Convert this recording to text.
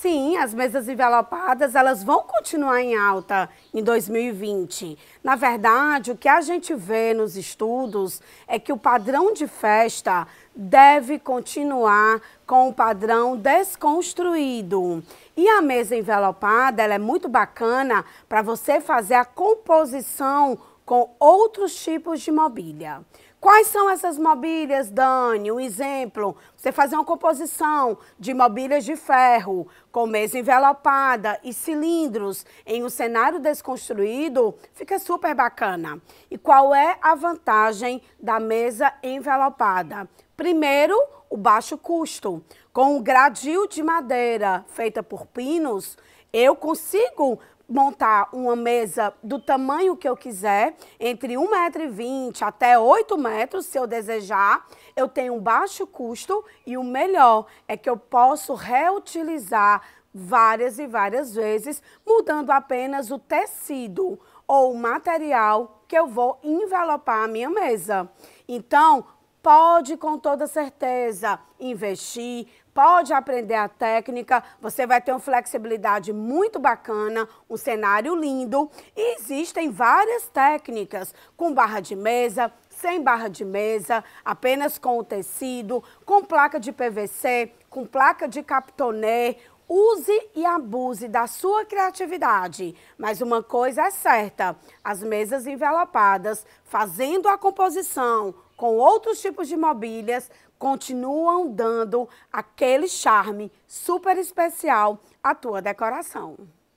Sim, as mesas envelopadas, elas vão continuar em alta em 2020. Na verdade, o que a gente vê nos estudos é que o padrão de festa deve continuar com o padrão desconstruído. E a mesa envelopada, ela é muito bacana para você fazer a composição com outros tipos de mobília. Quais são essas mobílias, Dani? Um exemplo, você fazer uma composição de mobílias de ferro com mesa envelopada e cilindros em um cenário desconstruído, fica super bacana. E qual é a vantagem da mesa envelopada? Primeiro, o baixo custo. Com um gradil de madeira feita por pinos, eu consigo montar uma mesa do tamanho que eu quiser, entre 1,20m até 8 metros, se eu desejar. Eu tenho um baixo custo e o melhor é que eu posso reutilizar várias e várias vezes, mudando apenas o tecido ou o material que eu vou envelopar a minha mesa. Então, pode com toda certeza investir, pode aprender a técnica, você vai ter uma flexibilidade muito bacana, um cenário lindo. E existem várias técnicas com barra de mesa, sem barra de mesa, apenas com o tecido, com placa de PVC, com placa de captonê, Use e abuse da sua criatividade, mas uma coisa é certa: as mesas envelopadas, fazendo a composição com outros tipos de mobílias, continuam dando aquele charme super especial à tua decoração.